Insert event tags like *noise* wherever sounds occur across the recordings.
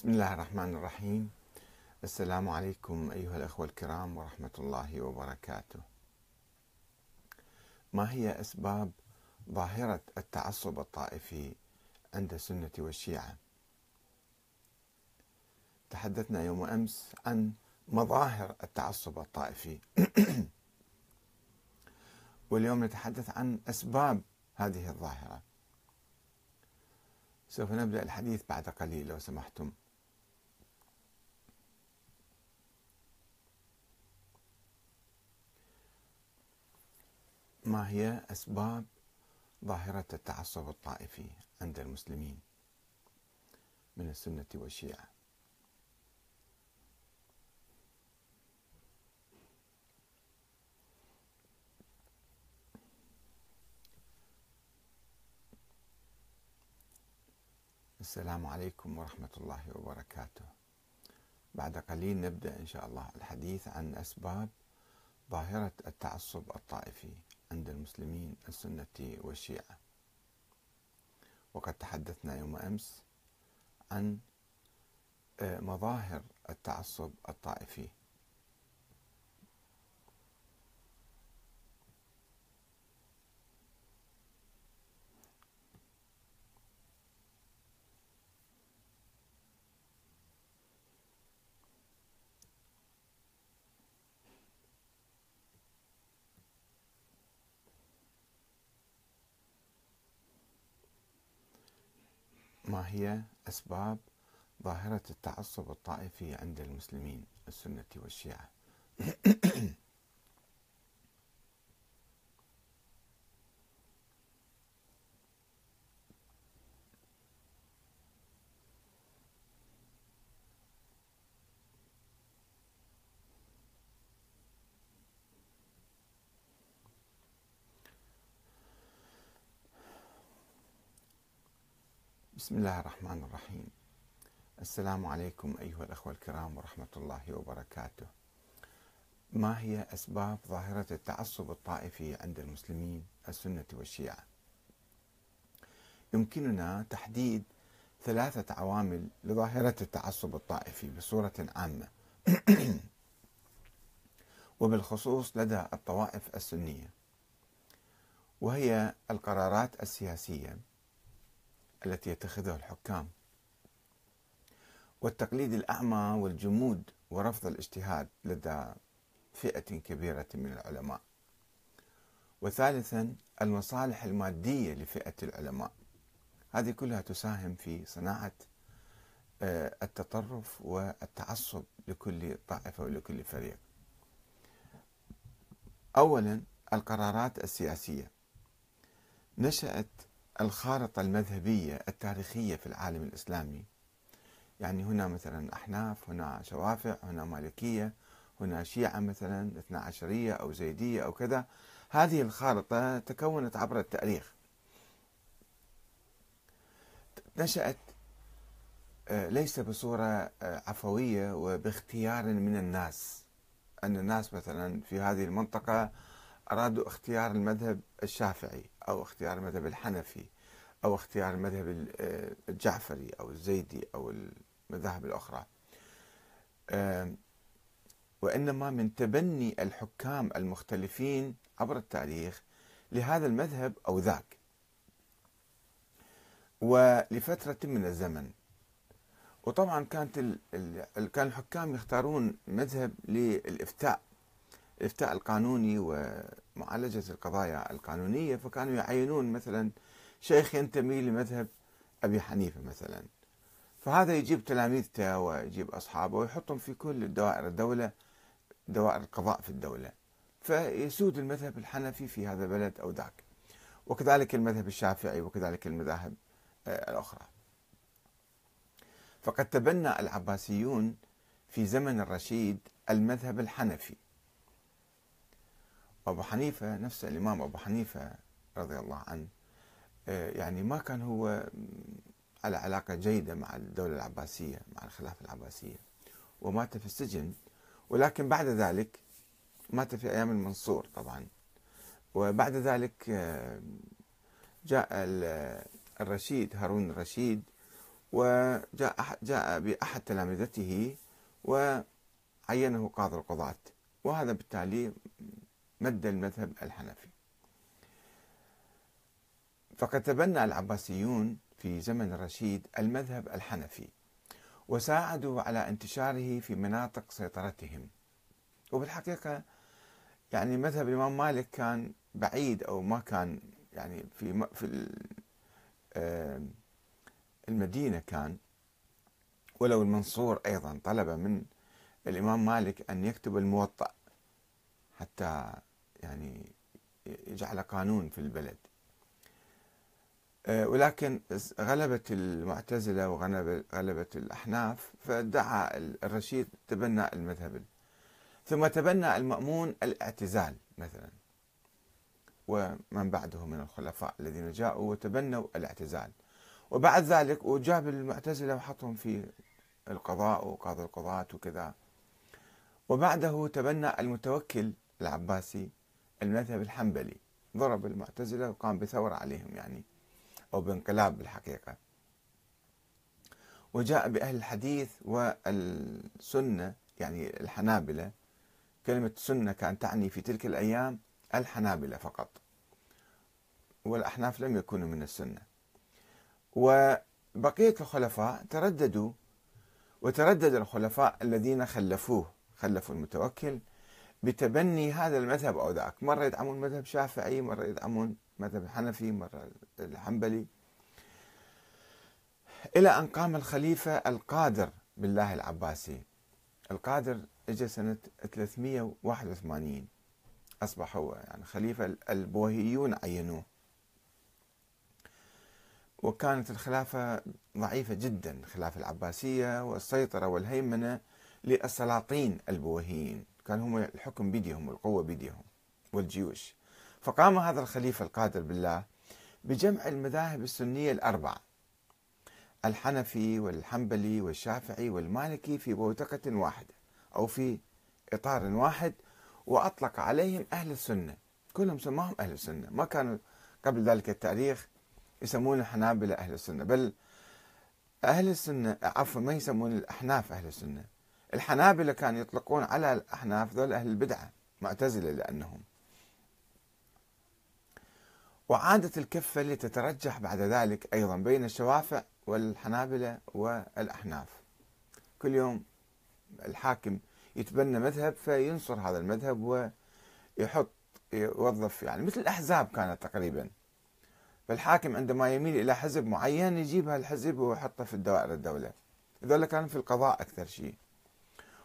بسم الله الرحمن الرحيم السلام عليكم أيها الأخوة الكرام ورحمة الله وبركاته ما هي أسباب ظاهرة التعصب الطائفي عند السنة والشيعة تحدثنا يوم أمس عن مظاهر التعصب الطائفي *clears throat* واليوم نتحدث عن أسباب هذه الظاهرة سوف نبدأ الحديث بعد قليل لو سمحتم ما هي أسباب ظاهرة التعصب الطائفي عند المسلمين من السنة والشيعة السلام عليكم ورحمة الله وبركاته بعد قليل نبدأ إن شاء الله الحديث عن أسباب ظاهرة التعصب الطائفي عند المسلمين السنة والشيعة وقد تحدثنا يوم أمس عن آه، مظاهر التعصب الطائفي ما هي أسباب ظاهرة التعصب الطائفي عند المسلمين السنة والشيعة بسم الله الرحمن الرحيم السلام عليكم أيها الأخوة الكرام ورحمة الله وبركاته ما هي أسباب ظاهرة التعصب الطائفي عند المسلمين السنة والشيعة يمكننا تحديد ثلاثة عوامل لظاهرة التعصب الطائفي بصورة عامة *clears throat* وبالخصوص لدى الطوائف السنية وهي القرارات السياسية التي يتخذها الحكام والتقليد الأعمى والجمود ورفض الاجتهاد لدى فئة كبيرة من العلماء وثالثا المصالح المادية لفئة العلماء هذه كلها تساهم في صناعة آه، التطرف والتعصب لكل طائفة ولكل فريق أولا القرارات السياسية نشأت الخارطة المذهبية التاريخية في العالم الإسلامي يعني هنا مثلا أحناف هنا شوافع هنا مالكية هنا شيعة مثلا اثنا عشرية أو زيدية أو كذا هذه الخارطة تكونت عبر التاريخ نشأت آه، ليس بصورة آه، عفوية وباختيار من الناس أن الناس مثلا في هذه المنطقة أرادوا اختيار المذهب الشافعي أو اختيار المذهب الحنفي أو اختيار المذهب آه، الجعفري أو الزيدي أو المذاهب الأخرى وإنما من تبني الحكام المختلفين عبر التاريخ لهذا المذهب أو ذاك ولفترة من الزمن وطبعا كانت كان الحكام يختارون مذهب للإفتاء الإفتاء القانوني ومعالجة القضايا القانونية فكانوا يعينون مثلا شيخ ينتمي لمذهب أبي حنيفة مثلا فهذا يجيب تلاميذته ويجيب أصحابه ويحطهم في كل دوائر الدولة دوائر القضاء في الدولة فيسود المذهب الحنفي في هذا البلد أو ذاك وكذلك المذهب الشافعي وكذلك المذاهب آه، الأخرى فقد تبنى العباسيون في زمن الرشيد المذهب الحنفي أبو حنيفة نفسه الإمام أبو حنيفة رضي الله عنه آه، يعني ما كان هو على علاقة جيدة مع الدولة العباسية مع الخلافة العباسية ومات في السجن ولكن بعد ذلك مات في أيام المنصور طبعا وبعد ذلك آه، جاء الرشيد هارون الرشيد وجاء جاء بأحد تلامذته وعينه قاضي القضاة وهذا بالتالي مد المذهب الحنفي فقد تبنى العباسيون في زمن الرشيد المذهب الحنفي وساعدوا على انتشاره في مناطق سيطرتهم وبالحقيقة يعني مذهب الإمام مالك كان بعيد أو ما كان يعني في في المدينة كان ولو المنصور أيضا طلب من الإمام مالك أن يكتب الموطأ حتى يعني يجعله قانون في البلد آه، ولكن غلبت المعتزلة وغلبت الأحناف فدعا الرشيد تبنى المذهب ثم تبنى المأمون الاعتزال مثلا ومن بعده من الخلفاء الذين جاءوا وتبنوا الاعتزال وبعد ذلك وجاب المعتزلة وحطهم في القضاء وقاضي القضاة وكذا وبعده تبنى المتوكل العباسي المذهب الحنبلي ضرب المعتزلة وقام بثورة عليهم يعني أو بانقلاب بالحقيقة وجاء بأهل الحديث والسنة يعني الحنابلة كلمة سنة كانت تعني في تلك الأيام الحنابلة فقط والأحناف لم يكونوا من السنة وبقية الخلفاء ترددوا وتردد الخلفاء الذين خلفوه خلفوا المتوكل بتبني هذا المذهب أو ذاك مرة يدعمون مذهب شافعي مرة يدعمون مذهب الحنفي مرة الحنبلي إلى أن قام الخليفة القادر بالله العباسي القادر اجى سنة 381 أصبح هو يعني خليفة البوهيون عينوه وكانت الخلافة ضعيفة جدا الخلافة العباسية والسيطرة والهيمنة للسلاطين البوهيين كان هم الحكم بيديهم والقوة بيديهم والجيوش فقام هذا الخليفة القادر بالله بجمع المذاهب السنية الأربع الحنفي والحنبلي والشافعي والمالكي في بوتقة واحدة أو في إطار واحد وأطلق عليهم أهل السنة كلهم سماهم أهل السنة ما كانوا قبل ذلك التاريخ يسمون الحنابلة أهل السنة بل أهل السنة عفوا ما يسمون الأحناف أهل السنة الحنابلة كانوا يطلقون على الأحناف ذول أهل البدعة معتزلة لأنهم وعادت الكفة لتترجح بعد ذلك أيضا بين الشوافع والحنابلة والأحناف كل يوم الحاكم يتبنى مذهب فينصر هذا المذهب ويحط يوظف يعني مثل الأحزاب كانت تقريبا فالحاكم عندما يميل إلى حزب معين يجيب هالحزب ويحطه في الدوائر الدولة هذول كانوا في القضاء أكثر شيء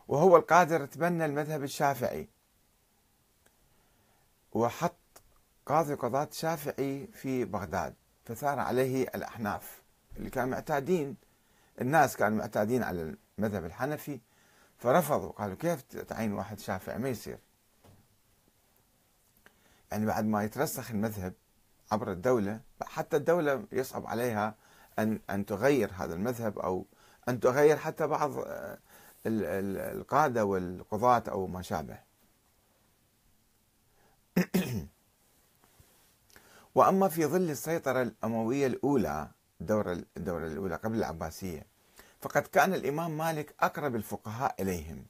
وهو القادر تبنى المذهب الشافعي وحط قاضي قضاة شافعي في بغداد فثار عليه الأحناف اللي كانوا معتادين الناس كانوا معتادين على المذهب الحنفي فرفضوا قالوا كيف تعين واحد شافعي ما يصير يعني بعد ما يترسخ المذهب عبر الدولة حتى الدولة يصعب عليها أن أن تغير هذا المذهب أو أن تغير حتى بعض آه، القادة والقضاة أو ما شابه *clears throat* وأما في ظل السيطرة الأموية الأولى الدورة, الدورة الأولى قبل العباسية فقد كان الإمام مالك أقرب الفقهاء إليهم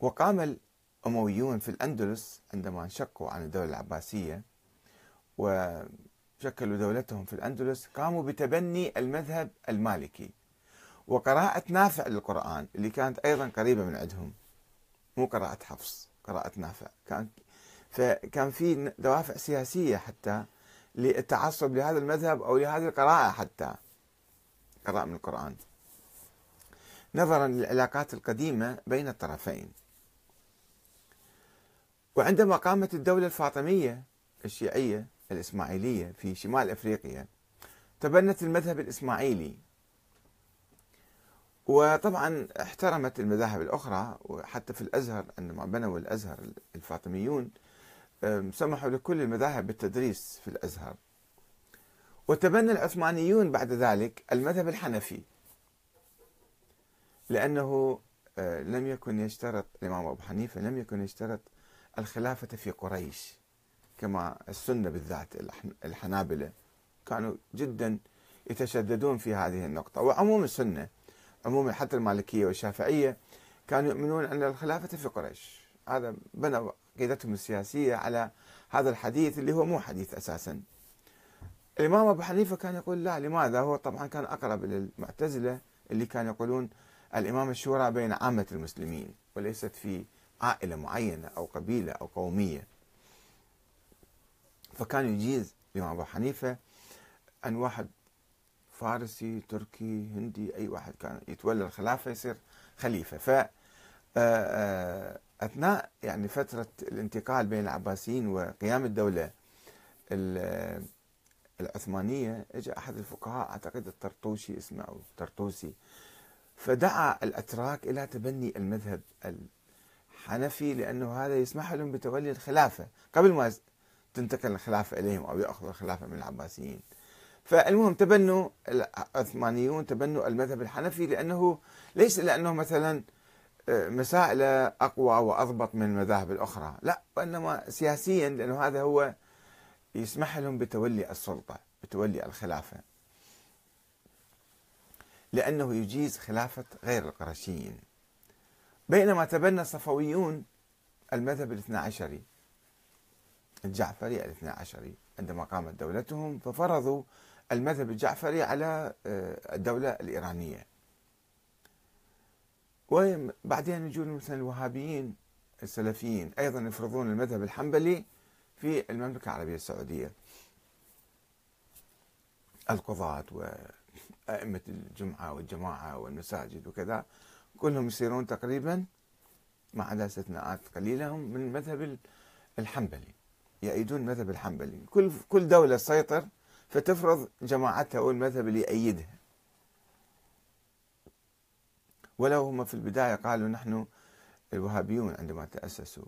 وقام الأمويون في الأندلس عندما انشقوا عن الدولة العباسية وشكلوا دولتهم في الأندلس قاموا بتبني المذهب المالكي وقراءة نافع للقرآن اللي كانت أيضا قريبة من عندهم مو قراءة حفص قراءة نافع كان فكان في دوافع سياسية حتى للتعصب لهذا المذهب أو لهذه القراءة حتى قراءة من القرآن نظرا للعلاقات القديمة بين الطرفين وعندما قامت الدولة الفاطمية الشيعية الإسماعيلية في شمال أفريقيا تبنت المذهب الإسماعيلي وطبعا احترمت المذاهب الأخرى وحتى في الأزهر عندما بنوا الأزهر الفاطميون سمحوا لكل المذاهب بالتدريس في الأزهر وتبنى العثمانيون بعد ذلك المذهب الحنفي لأنه أه، لم يكن يشترط الإمام أبو حنيفة لم يكن يشترط الخلافة في قريش كما السنة بالذات الحنابلة كانوا جدا يتشددون في هذه النقطة وعموم السنة عموما حتى المالكية والشافعية كانوا يؤمنون أن الخلافة في قريش هذا بنوا عقيدتهم السياسية على هذا الحديث اللي هو مو حديث أساسا الإمام أبو حنيفة كان يقول لا لماذا هو طبعا كان أقرب للمعتزلة اللي كانوا يقولون الإمام الشورى بين عامة المسلمين وليست في عائلة معينة أو قبيلة أو قومية فكان يجيز الإمام أبو حنيفة أن واحد فارسي تركي هندي أي واحد كان يتولى الخلافة يصير خليفة ف آه، آه، أثناء يعني فترة الانتقال بين العباسيين وقيام الدولة العثمانية اجى أحد الفقهاء أعتقد الطرطوشي اسمه أو الطرطوسي فدعا الأتراك إلى تبني المذهب الحنفي لأنه هذا يسمح لهم بتولي الخلافة قبل ما تنتقل الخلافة إليهم أو يأخذوا الخلافة من العباسيين فالمهم تبنوا العثمانيون تبنوا المذهب الحنفي لأنه ليس لأنه مثلا آه، مسائل أقوى وأضبط من المذاهب الأخرى لا وإنما سياسيا لأنه هذا هو يسمح لهم بتولي السلطة بتولي الخلافة لأنه يجيز خلافة غير القرشيين بينما تبنى الصفويون المذهب الاثنى عشري الجعفري الاثنى عشري عندما قامت دولتهم ففرضوا المذهب الجعفري على آه، الدولة الإيرانية وبعدين يجون مثلا الوهابيين السلفيين أيضا يفرضون المذهب الحنبلي في المملكة العربية السعودية القضاة وأئمة الجمعة والجماعة والمساجد وكذا كلهم يصيرون تقريبا ما عدا استثناءات قليلة هم من المذهب الحنبلي يأيدون المذهب الحنبلي كل كل دولة تسيطر فتفرض جماعتها أو المذهب اللي يأيدها ولو هم في البداية قالوا نحن الوهابيون عندما تأسسوا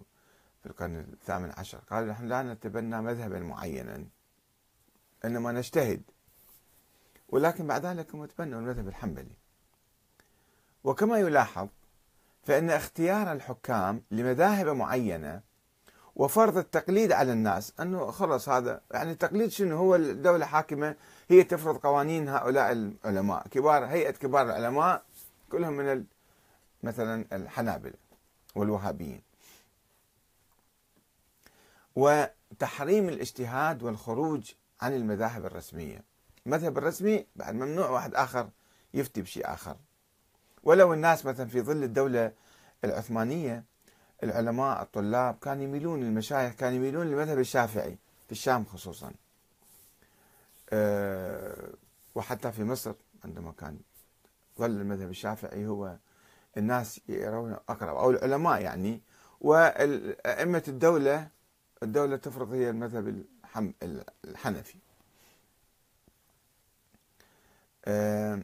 في القرن الثامن عشر قالوا نحن لا نتبنى مذهبا معينا إنما نجتهد ولكن بعد ذلك هم تبنوا المذهب الحنبلي وكما يلاحظ فإن اختيار الحكام لمذاهب معينة وفرض التقليد على الناس انه خلص هذا يعني التقليد شنو هو الدوله حاكمه هي تفرض قوانين هؤلاء العلماء كبار هيئه كبار العلماء كلهم من مثلا الحنابله والوهابيين وتحريم الاجتهاد والخروج عن المذاهب الرسميه المذهب الرسمي بعد ممنوع واحد اخر يفتي بشيء اخر ولو الناس مثلا في ظل الدوله العثمانيه العلماء الطلاب كانوا يميلون المشايخ كانوا يميلون للمذهب الشافعي في الشام خصوصا آه، وحتى في مصر عندما كان ظل المذهب الشافعي هو الناس يرون اقرب او العلماء يعني وأئمة الدولة الدولة تفرض هي المذهب الحنفي آه،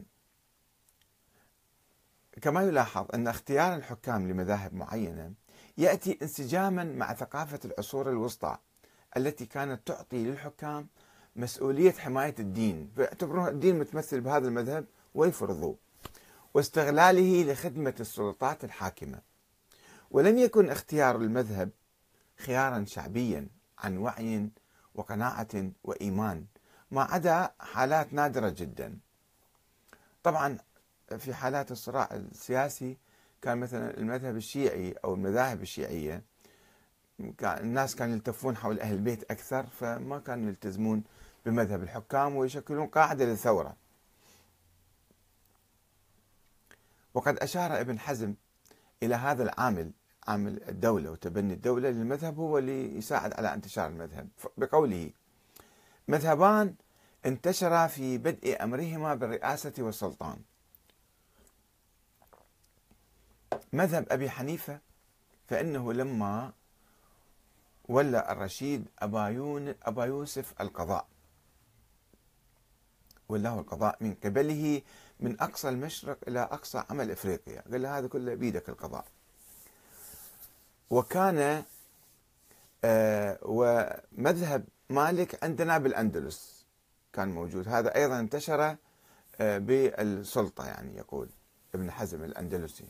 كما يلاحظ أن اختيار الحكام لمذاهب معينة ياتي انسجاما مع ثقافه العصور الوسطى التي كانت تعطي للحكام مسؤوليه حمايه الدين، فيعتبرون الدين متمثل بهذا المذهب ويفرضوه. واستغلاله لخدمه السلطات الحاكمه. ولم يكن اختيار المذهب خيارا شعبيا عن وعي وقناعه وايمان، ما عدا حالات نادره جدا. طبعا في حالات الصراع السياسي كان مثلا المذهب الشيعي او المذاهب الشيعيه الناس كانوا يلتفون حول اهل البيت اكثر فما كانوا يلتزمون بمذهب الحكام ويشكلون قاعده للثوره. وقد اشار ابن حزم الى هذا العامل عامل الدوله وتبني الدوله للمذهب هو اللي يساعد على انتشار المذهب بقوله مذهبان انتشرا في بدء امرهما بالرئاسه والسلطان مذهب أبي حنيفة فإنه لما ولى الرشيد أبا, أبا يوسف القضاء ولاه القضاء من قبله من أقصى المشرق إلى أقصى عمل إفريقيا قال هذا كله بيدك القضاء وكان آه ومذهب مالك عندنا بالأندلس كان موجود هذا أيضا انتشر آه بالسلطة يعني يقول ابن حزم الأندلسي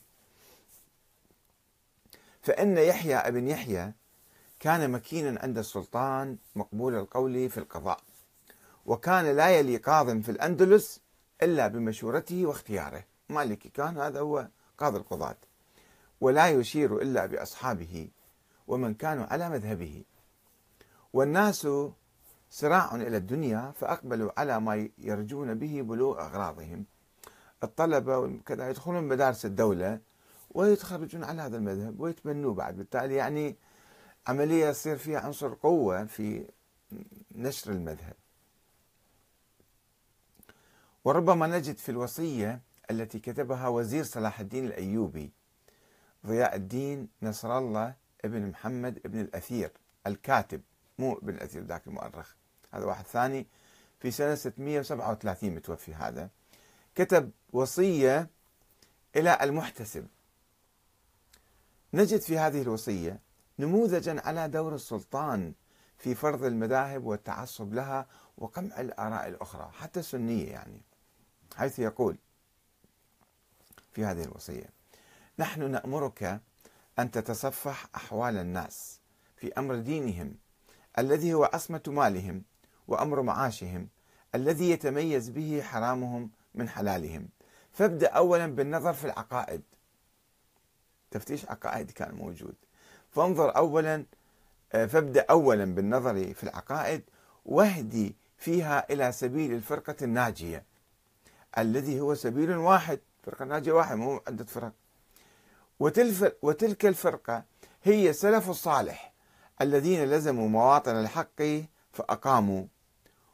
فإن يحيى بن يحيى كان مكينا عند السلطان مقبول القول في القضاء وكان لا يلي قاض في الأندلس إلا بمشورته واختياره مالكي كان هذا هو قاضي القضاة ولا يشير إلا بأصحابه ومن كانوا على مذهبه والناس صراع إلى الدنيا فأقبلوا على ما يرجون به بلوغ أغراضهم الطلبة وكذا يدخلون مدارس الدولة ويتخرجون على هذا المذهب ويتبنوه بعد بالتالي يعني عملية يصير فيها عنصر قوة في نشر المذهب وربما نجد في الوصية التي كتبها وزير صلاح الدين الأيوبي ضياء الدين نصر الله ابن محمد ابن الأثير الكاتب مو ابن الأثير ذاك المؤرخ هذا واحد ثاني في سنة 637 متوفي هذا كتب وصية إلى المحتسب نجد في هذه الوصية نموذجا على دور السلطان في فرض المذاهب والتعصب لها وقمع الآراء الأخرى حتى السنية يعني حيث يقول في هذه الوصية نحن نأمرك أن تتصفح أحوال الناس في أمر دينهم الذي هو عصمة مالهم وأمر معاشهم الذي يتميز به حرامهم من حلالهم فابدأ أولا بالنظر في العقائد تفتيش عقائد كان موجود فانظر أولا آه، فابدأ أولا بالنظر في العقائد واهدي فيها إلى سبيل الفرقة الناجية الذي هو سبيل واحد فرقة ناجية واحد مو عدة فرق وتلك الفرقة هي سلف الصالح الذين لزموا مواطن الحق فأقاموا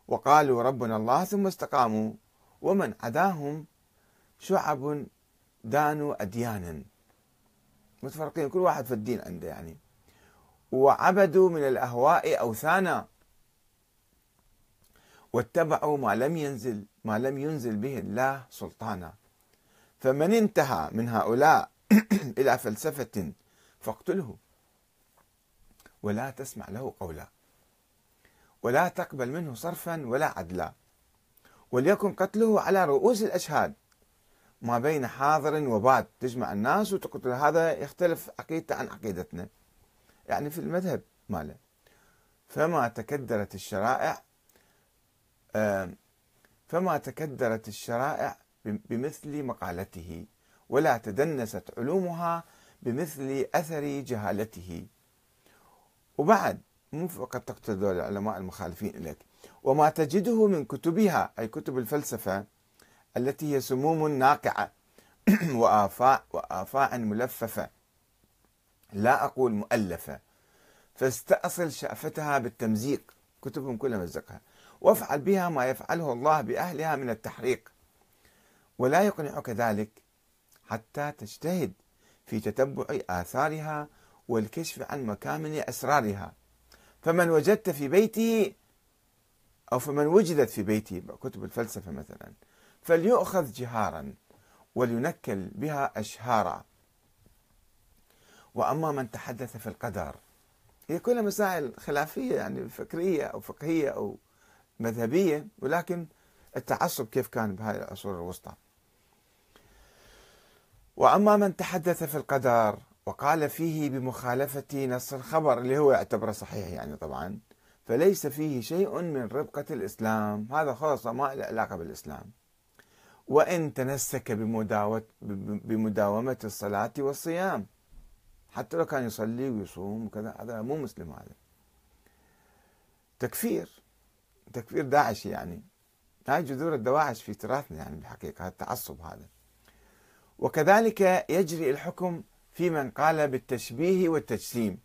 وقالوا ربنا الله ثم استقاموا ومن عداهم شعب دانوا أديانا متفرقين كل واحد في الدين عنده يعني وعبدوا من الأهواء أوثانا واتبعوا ما لم ينزل ما لم ينزل به الله سلطانا فمن انتهى من هؤلاء *clears throat* إلى فلسفة فاقتله ولا تسمع له قولا ولا تقبل منه صرفا ولا عدلا وليكن قتله على رؤوس الأشهاد ما بين حاضر وبعد تجمع الناس وتقتل هذا يختلف عقيدته عن عقيدتنا يعني في المذهب ماله فما تكدرت الشرائع فما تكدرت الشرائع بمثل مقالته ولا تدنست علومها بمثل أثر جهالته وبعد مو فقط تقتل العلماء المخالفين لك وما تجده من كتبها أي كتب الفلسفة التي هي سموم ناقعة *clears throat* وآفاء وآفاء ملففة لا أقول مؤلفة فاستأصل شأفتها بالتمزيق كتبهم كلها مزقها وافعل بها ما يفعله الله بأهلها من التحريق ولا يقنعك ذلك حتى تجتهد في تتبع آثارها والكشف عن مكامن أسرارها فمن وجدت في بيته أو فمن وجدت في بيته كتب الفلسفة مثلاً فليؤخذ جهارا ولينكل بها أشهارا وأما من تحدث في القدر هي كلها مسائل خلافية يعني فكرية أو فقهية أو مذهبية ولكن التعصب كيف كان بهذه العصور الوسطى وأما من تحدث في القدر وقال فيه بمخالفة نص الخبر اللي هو يعتبره صحيح يعني طبعا فليس فيه شيء من ربقة الإسلام هذا خلاص ما له علاقة بالإسلام وإن تمسك بمداومة الصلاة والصيام حتى لو كان يصلي ويصوم وكذا هذا مو مسلم هذا تكفير تكفير داعش يعني هاي جذور الدواعش في تراثنا يعني بالحقيقة التعصب هذا وكذلك يجري الحكم في من قال بالتشبيه والتجسيم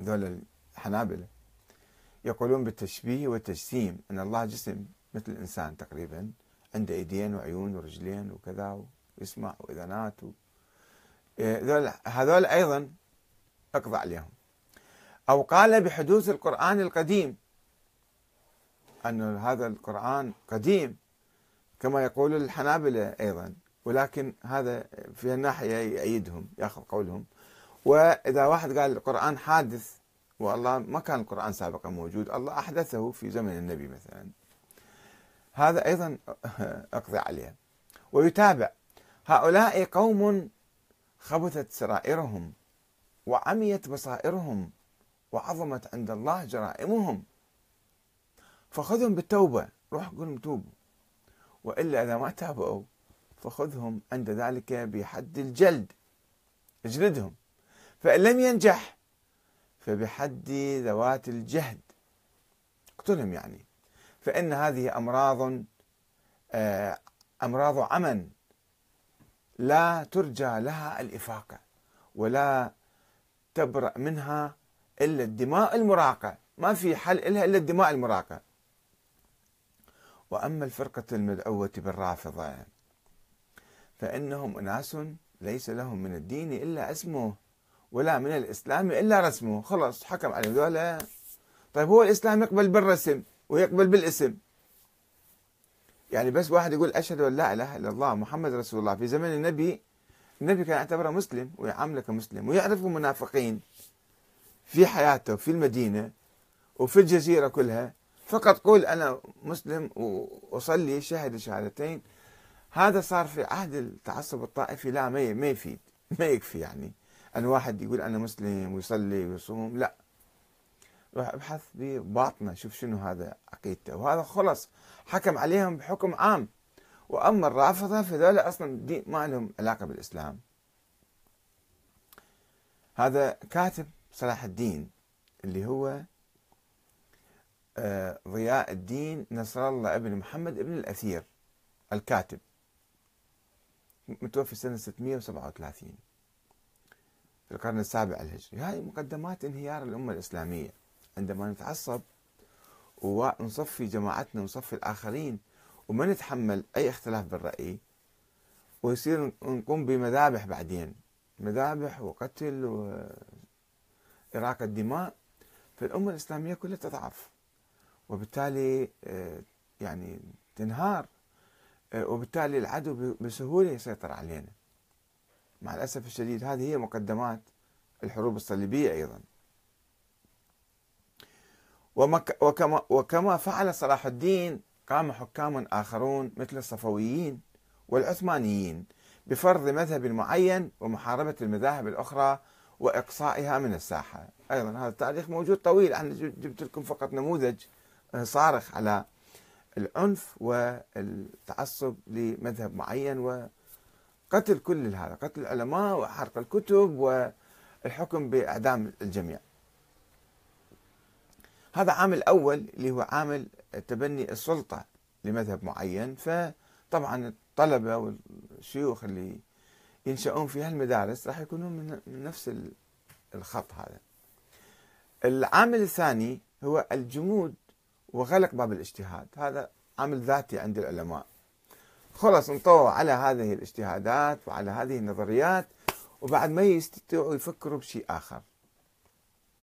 ذول الحنابلة يقولون بالتشبيه والتجسيم أن الله جسم مثل الإنسان تقريبا عنده ايدين وعيون ورجلين وكذا ويسمع واذانات و... هذول إيه، هذول ايضا اقضى عليهم او قال بحدوث القران القديم ان هذا القران قديم كما يقول الحنابله ايضا ولكن هذا في الناحيه يأيدهم ياخذ قولهم واذا واحد قال القران حادث والله ما كان القران سابقا موجود الله احدثه في زمن النبي مثلا هذا أيضا *laughs* اقضي عليه ويتابع هؤلاء قوم خبثت سرائرهم وعميت بصائرهم وعظمت عند الله جرائمهم فخذهم بالتوبة روح لهم توبوا وإلا إذا ما تابوا فخذهم عند ذلك بحد الجلد اجلدهم فإن لم ينجح فبحد ذوات الجهد اقتلهم يعني فإن هذه أمراض آه، أمراض عمن لا ترجى لها الإفاقة ولا تبرأ منها إلا الدماء المراقة ما في حل إلها إلا الدماء المراقة وأما الفرقة المدعوة بالرافضة فإنهم أناس ليس لهم من الدين إلا اسمه ولا من الإسلام إلا رسمه خلص حكم على ذولا طيب هو الإسلام يقبل بالرسم ويقبل بالاسم يعني بس واحد يقول اشهد ان لا اله الا الله محمد رسول الله في زمن النبي النبي كان يعتبره مسلم ويعامله كمسلم ويعرف المنافقين في حياته في المدينه وفي الجزيره كلها فقط قول انا مسلم واصلي شهد شهادتين هذا صار في عهد التعصب الطائفي لا ما يفيد ما يكفي يعني ان واحد يقول انا مسلم ويصلي ويصوم لا روح ابحث بباطنه شوف شنو هذا عقيدته وهذا خلص حكم عليهم بحكم عام واما الرافضه فذولا اصلا دي ما لهم علاقه بالاسلام هذا كاتب صلاح الدين اللي هو آه، ضياء الدين نصر الله ابن محمد ابن الاثير الكاتب متوفي سنه 637 في القرن السابع الهجري هذه مقدمات انهيار الأمة الإسلامية عندما نتعصب ونصفي جماعتنا ونصفي الآخرين وما نتحمل أي اختلاف بالرأي ويصير نقوم بمذابح بعدين مذابح وقتل وإراقة دماء فالأمة الإسلامية كلها تضعف وبالتالي آه، يعني تنهار آه، وبالتالي العدو بسهولة يسيطر علينا مع الأسف الشديد هذه هي مقدمات الحروب الصليبية أيضا وكما, وكما فعل صلاح الدين قام حكام آخرون مثل الصفويين والعثمانيين بفرض مذهب معين ومحاربة المذاهب الأخرى وإقصائها من الساحة أيضا هذا التاريخ موجود طويل أنا جبت لكم فقط نموذج آه، صارخ على العنف والتعصب لمذهب معين وقتل كل هذا قتل العلماء وحرق الكتب والحكم بإعدام الجميع هذا عامل أول اللي هو عامل تبني السلطة لمذهب معين فطبعا الطلبة والشيوخ اللي ينشأون في هالمدارس راح يكونون من نفس الخط هذا العامل الثاني هو الجمود وغلق باب الاجتهاد هذا عامل ذاتي عند العلماء خلص انطووا على هذه الاجتهادات وعلى هذه النظريات وبعد ما يستطيعوا يفكروا بشيء آخر